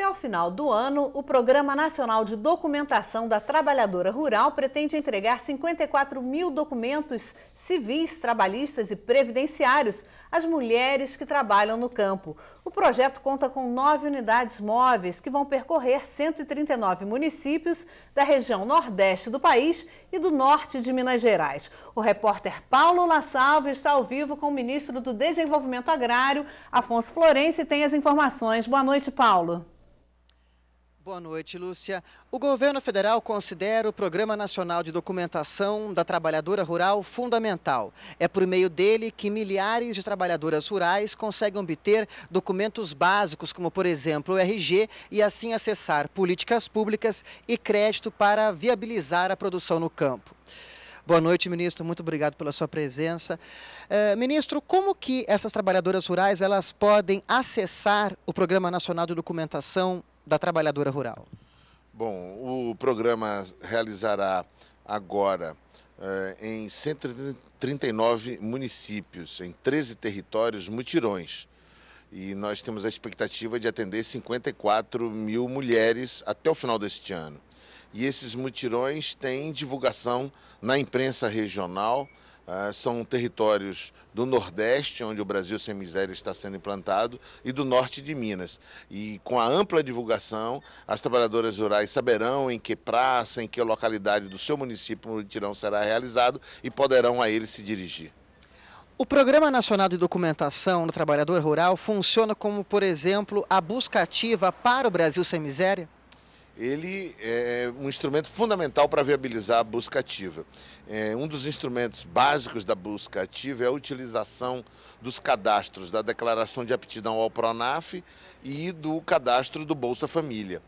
Até o final do ano, o Programa Nacional de Documentação da Trabalhadora Rural pretende entregar 54 mil documentos civis, trabalhistas e previdenciários às mulheres que trabalham no campo. O projeto conta com nove unidades móveis que vão percorrer 139 municípios da região nordeste do país e do norte de Minas Gerais. O repórter Paulo Lassalvo está ao vivo com o ministro do Desenvolvimento Agrário, Afonso Florencio, e tem as informações. Boa noite, Paulo. Boa noite, Lúcia. O governo federal considera o Programa Nacional de Documentação da Trabalhadora Rural fundamental. É por meio dele que milhares de trabalhadoras rurais conseguem obter documentos básicos, como por exemplo o RG, e assim acessar políticas públicas e crédito para viabilizar a produção no campo. Boa noite, ministro. Muito obrigado pela sua presença. Eh, ministro, como que essas trabalhadoras rurais elas podem acessar o Programa Nacional de Documentação da trabalhadora rural? Bom, o programa realizará agora eh, em 139 municípios, em 13 territórios, mutirões. E nós temos a expectativa de atender 54 mil mulheres até o final deste ano. E esses mutirões têm divulgação na imprensa regional, ah, são territórios do Nordeste, onde o Brasil Sem Miséria está sendo implantado, e do Norte de Minas. E com a ampla divulgação, as trabalhadoras rurais saberão em que praça, em que localidade do seu município o mutirão será realizado e poderão a ele se dirigir. O Programa Nacional de Documentação do Trabalhador Rural funciona como, por exemplo, a busca ativa para o Brasil Sem Miséria? ele é um instrumento fundamental para viabilizar a busca ativa. É, um dos instrumentos básicos da busca ativa é a utilização dos cadastros da declaração de aptidão ao PRONAF e do cadastro do Bolsa Família.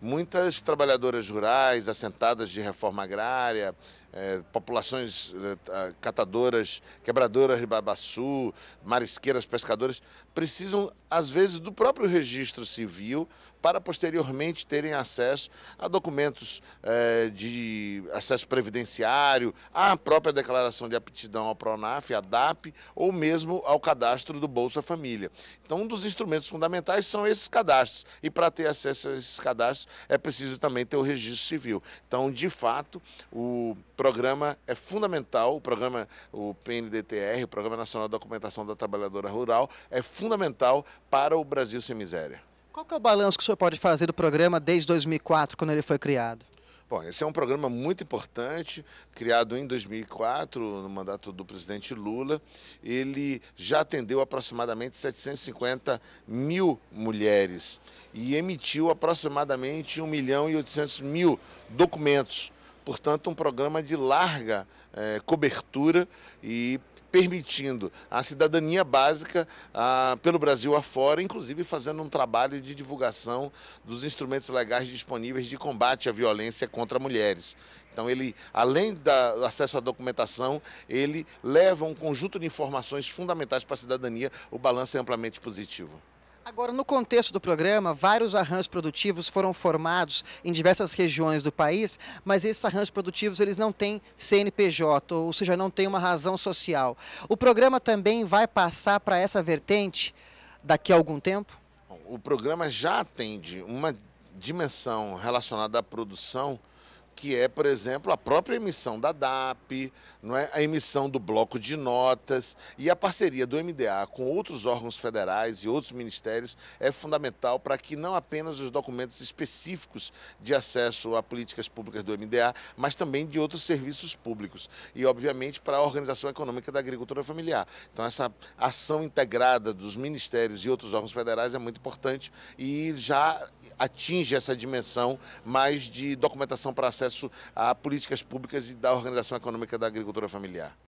Muitas trabalhadoras rurais, assentadas de reforma agrária, é, populações é, ah, catadoras, quebradoras de babaçu, marisqueiras, pescadoras, precisam, às vezes, do próprio registro civil para posteriormente terem acesso a documentos é, de acesso previdenciário, à própria declaração de aptidão ao PRONAF, à DAP, ou mesmo ao cadastro do Bolsa Família. Então, um dos instrumentos fundamentais são esses cadastros. E para ter acesso a esses cadastros, é preciso também ter o registro civil. Então, de fato, o programa é fundamental, o programa, o PNDTR, o Programa Nacional de Documentação da Trabalhadora Rural, é fundamental para o Brasil sem miséria. Qual é o balanço que o senhor pode fazer do programa desde 2004, quando ele foi criado? Bom, esse é um programa muito importante, criado em 2004, no mandato do presidente Lula. Ele já atendeu aproximadamente 750 mil mulheres e emitiu aproximadamente 1 milhão e 800 mil documentos Portanto, um programa de larga é, cobertura e permitindo a cidadania básica pelo Brasil afora, inclusive fazendo um trabalho de divulgação dos instrumentos legais disponíveis de combate à violência contra mulheres. Então ele, além do acesso à documentação, ele leva um conjunto de informações fundamentais para a cidadania. O balanço é amplamente positivo. Agora, no contexto do programa, vários arranjos produtivos foram formados em diversas regiões do país, mas esses arranjos produtivos eles não têm CNPJ, ou seja, não têm uma razão social. O programa também vai passar para essa vertente daqui a algum tempo? O programa já atende uma dimensão relacionada à produção que é, por exemplo, a própria emissão da DAP, não é? a emissão do bloco de notas e a parceria do MDA com outros órgãos federais e outros ministérios é fundamental para que não apenas os documentos específicos de acesso a políticas públicas do MDA, mas também de outros serviços públicos e, obviamente, para a Organização Econômica da Agricultura Familiar. Então, essa ação integrada dos ministérios e outros órgãos federais é muito importante e já atinge essa dimensão mais de documentação para acesso acesso a políticas públicas e da organização econômica da agricultura familiar.